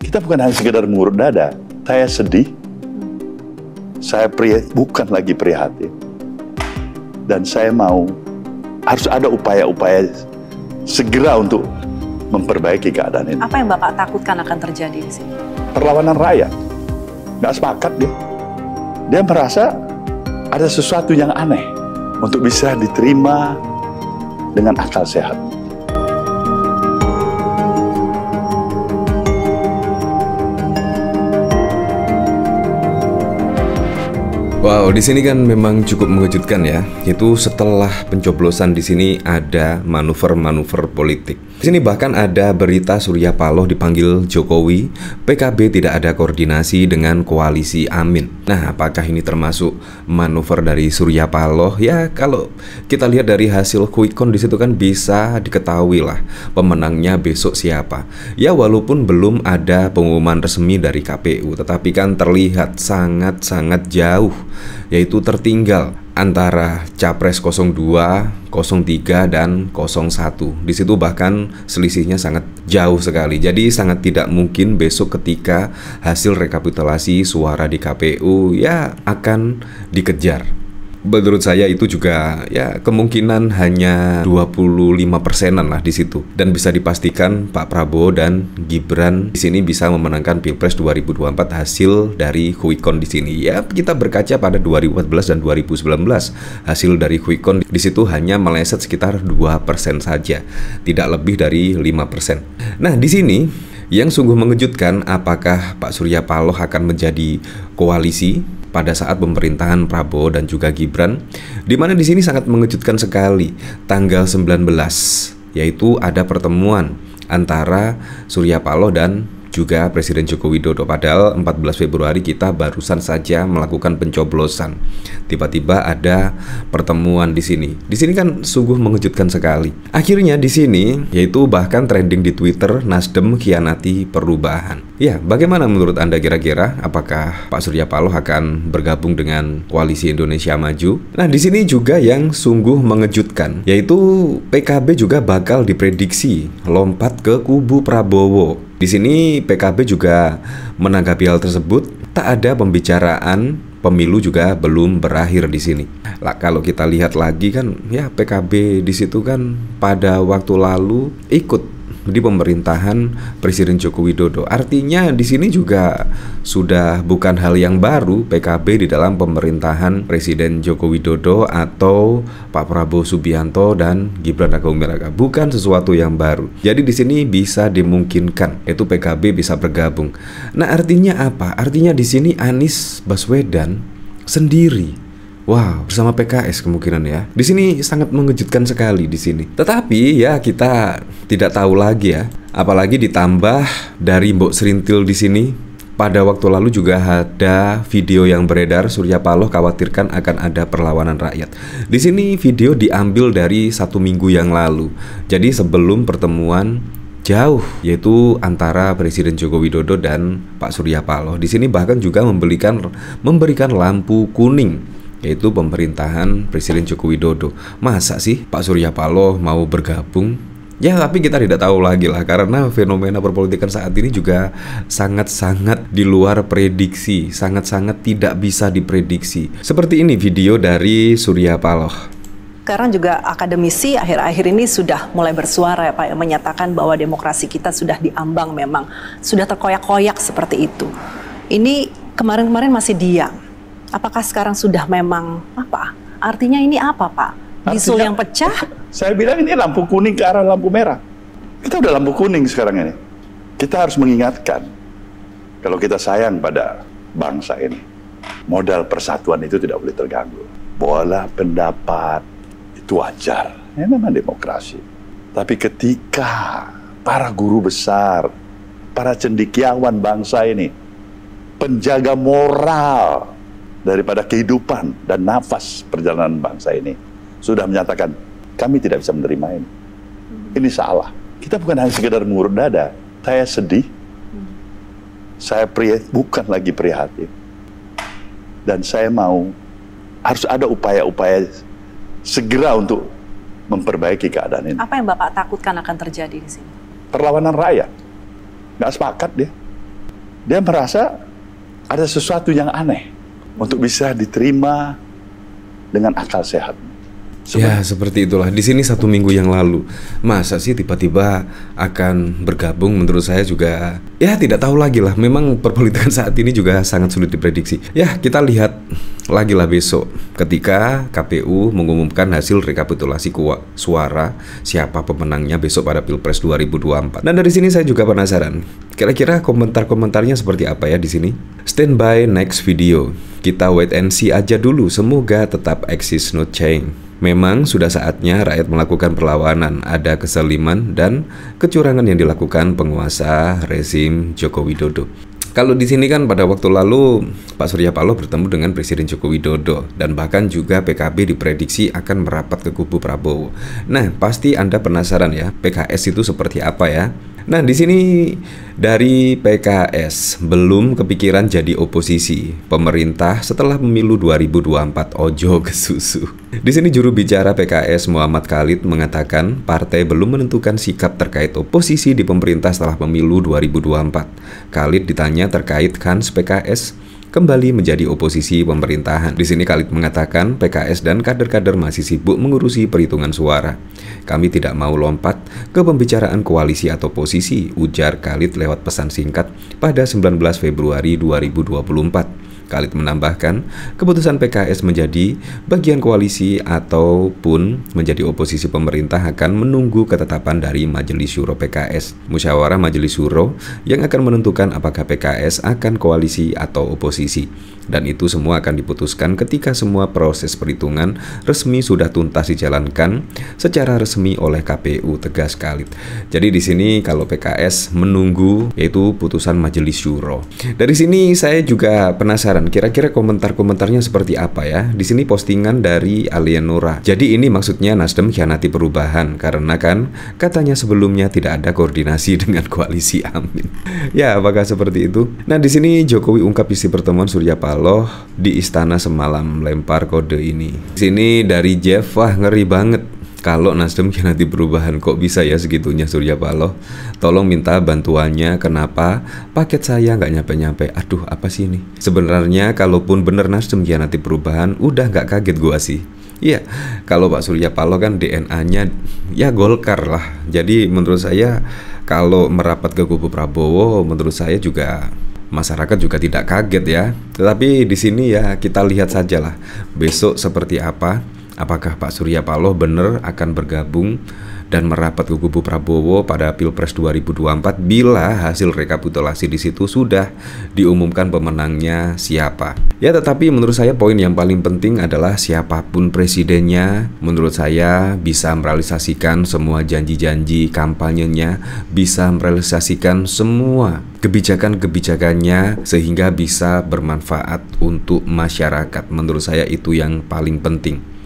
Kita bukan hanya sekedar mengurut dada. Saya sedih. Saya pria, bukan lagi prihatin. Dan saya mau harus ada upaya-upaya segera untuk memperbaiki keadaan ini. Apa yang Bapak takutkan akan terjadi di sini? Perlawanan rakyat. Nggak sepakat dia. Dia merasa ada sesuatu yang aneh untuk bisa diterima dengan akal sehat. Wow, di sini kan memang cukup mengejutkan ya. Itu setelah pencoblosan di sini ada manuver-manuver politik. Di sini bahkan ada berita Surya Paloh dipanggil Jokowi, PKB tidak ada koordinasi dengan koalisi Amin. Nah, apakah ini termasuk manuver dari Surya Paloh? Ya, kalau kita lihat dari hasil quick count di situ kan bisa diketahui lah pemenangnya besok siapa. Ya, walaupun belum ada pengumuman resmi dari KPU, tetapi kan terlihat sangat-sangat jauh, yaitu tertinggal antara capres 02, 03 dan 01. Di situ bahkan selisihnya sangat jauh sekali. Jadi sangat tidak mungkin besok ketika hasil rekapitulasi suara di KPU ya akan dikejar menurut saya itu juga ya kemungkinan hanya 25 persenan lah di situ dan bisa dipastikan Pak Prabowo dan Gibran di sini bisa memenangkan Pilpres 2024 hasil dari quick count di sini ya kita berkaca pada 2014 dan 2019 hasil dari quick count di situ hanya meleset sekitar 2 persen saja tidak lebih dari 5 persen nah di sini yang sungguh mengejutkan apakah Pak Surya Paloh akan menjadi koalisi pada saat pemerintahan Prabowo dan juga Gibran, di mana di sini sangat mengejutkan sekali tanggal 19, yaitu ada pertemuan antara Surya Paloh dan juga Presiden Joko Widodo. Padahal 14 Februari kita barusan saja melakukan pencoblosan. Tiba-tiba ada pertemuan di sini. Di sini kan sungguh mengejutkan sekali. Akhirnya di sini yaitu bahkan trending di Twitter Nasdem kianati perubahan. Ya, bagaimana menurut Anda kira-kira apakah Pak Surya Paloh akan bergabung dengan koalisi Indonesia Maju? Nah, di sini juga yang sungguh mengejutkan yaitu PKB juga bakal diprediksi lompat ke kubu Prabowo. Di sini PKB juga menanggapi hal tersebut, tak ada pembicaraan pemilu juga belum berakhir di sini. Lah kalau kita lihat lagi kan ya PKB di situ kan pada waktu lalu ikut di pemerintahan Presiden Joko Widodo. Artinya di sini juga sudah bukan hal yang baru PKB di dalam pemerintahan Presiden Joko Widodo atau Pak Prabowo Subianto dan Gibran Raka Buming Bukan sesuatu yang baru. Jadi di sini bisa dimungkinkan itu PKB bisa bergabung. Nah, artinya apa? Artinya di sini Anies Baswedan sendiri Wah, bersama PKS kemungkinan ya. Di sini sangat mengejutkan sekali di sini. Tetapi ya kita tidak tahu lagi ya. Apalagi ditambah dari Mbok Serintil di sini pada waktu lalu juga ada video yang beredar Surya Paloh khawatirkan akan ada perlawanan rakyat. Di sini video diambil dari satu minggu yang lalu. Jadi sebelum pertemuan jauh yaitu antara Presiden Joko Widodo dan Pak Surya Paloh. Di sini bahkan juga memberikan memberikan lampu kuning yaitu pemerintahan Presiden Joko Widodo. Masa sih Pak Surya Paloh mau bergabung? Ya, tapi kita tidak tahu lagi lah karena fenomena perpolitikan saat ini juga sangat-sangat di luar prediksi, sangat-sangat tidak bisa diprediksi. Seperti ini video dari Surya Paloh sekarang juga akademisi akhir-akhir ini sudah mulai bersuara ya Pak, yang menyatakan bahwa demokrasi kita sudah diambang memang, sudah terkoyak-koyak seperti itu. Ini kemarin-kemarin masih diam. Apakah sekarang sudah memang apa? Artinya ini apa, Pak? Bisul yang pecah? Saya bilang ini lampu kuning ke arah lampu merah. Kita udah lampu kuning sekarang ini. Kita harus mengingatkan kalau kita sayang pada bangsa ini, modal persatuan itu tidak boleh terganggu. Bola pendapat itu wajar, ini memang demokrasi. Tapi ketika para guru besar, para cendikiawan bangsa ini, penjaga moral daripada kehidupan dan nafas perjalanan bangsa ini sudah menyatakan kami tidak bisa menerima ini. Hmm. Ini salah. Kita bukan hanya sekedar mengurut dada. Saya sedih. Hmm. Saya pria, bukan lagi prihatin. Dan saya mau harus ada upaya-upaya segera untuk memperbaiki keadaan ini. Apa yang Bapak takutkan akan terjadi di sini? Perlawanan rakyat. Nggak sepakat dia. Dia merasa ada sesuatu yang aneh untuk bisa diterima dengan akal sehat. Seperti. Ya seperti itulah. Di sini satu minggu yang lalu, masa sih tiba-tiba akan bergabung? Menurut saya juga ya tidak tahu lagi lah. Memang perpolitikan saat ini juga sangat sulit diprediksi. Ya kita lihat lagi lah besok ketika KPU mengumumkan hasil rekapitulasi suara siapa pemenangnya besok pada Pilpres 2024. Dan dari sini saya juga penasaran, kira-kira komentar-komentarnya seperti apa ya di sini? Standby next video. Kita wait and see aja dulu, semoga tetap eksis no change. Memang sudah saatnya rakyat melakukan perlawanan, ada keseliman dan kecurangan yang dilakukan penguasa rezim Joko Widodo. Kalau di sini kan pada waktu lalu Pak Surya Paloh bertemu dengan Presiden Joko Widodo dan bahkan juga PKB diprediksi akan merapat ke kubu Prabowo. Nah, pasti Anda penasaran ya, PKS itu seperti apa ya? Nah, di sini dari PKS belum kepikiran jadi oposisi pemerintah setelah pemilu 2024 ojo ke susu. Di sini juru bicara PKS Muhammad Khalid mengatakan partai belum menentukan sikap terkait oposisi di pemerintah setelah pemilu 2024. Khalid ditanya terkait kans PKS kembali menjadi oposisi pemerintahan. Di sini Khalid mengatakan PKS dan kader-kader masih sibuk mengurusi perhitungan suara. Kami tidak mau lompat ke pembicaraan koalisi atau posisi, ujar Khalid lewat pesan singkat pada 19 Februari 2024. Khalid menambahkan, keputusan PKS menjadi bagian koalisi ataupun menjadi oposisi pemerintah akan menunggu ketetapan dari Majelis Syuro PKS. Musyawarah Majelis Syuro yang akan menentukan apakah PKS akan koalisi atau oposisi. Dan itu semua akan diputuskan ketika semua proses perhitungan resmi sudah tuntas dijalankan secara resmi oleh KPU tegas Khalid. Jadi di sini kalau PKS menunggu yaitu putusan Majelis Syuro. Dari sini saya juga penasaran penasaran kira-kira komentar-komentarnya seperti apa ya? Di sini postingan dari Alienora. Jadi ini maksudnya Nasdem khianati perubahan karena kan katanya sebelumnya tidak ada koordinasi dengan koalisi Amin. ya, apakah seperti itu? Nah, di sini Jokowi ungkap isi pertemuan Surya Paloh di istana semalam lempar kode ini. Di sini dari Jeff wah ngeri banget kalau Nasdem nanti perubahan kok bisa ya segitunya Surya Paloh tolong minta bantuannya kenapa paket saya nggak nyampe-nyampe aduh apa sih ini sebenarnya kalaupun bener Nasdem nanti perubahan udah nggak kaget gua sih Iya, kalau Pak Surya Paloh kan DNA-nya ya Golkar lah. Jadi menurut saya kalau merapat ke kubu Prabowo, menurut saya juga masyarakat juga tidak kaget ya. Tetapi di sini ya kita lihat sajalah besok seperti apa apakah Pak Surya Paloh benar akan bergabung dan merapat ke kubu Prabowo pada Pilpres 2024 bila hasil rekapitulasi di situ sudah diumumkan pemenangnya siapa. Ya tetapi menurut saya poin yang paling penting adalah siapapun presidennya menurut saya bisa merealisasikan semua janji-janji kampanyenya, bisa merealisasikan semua kebijakan-kebijakannya sehingga bisa bermanfaat untuk masyarakat. Menurut saya itu yang paling penting.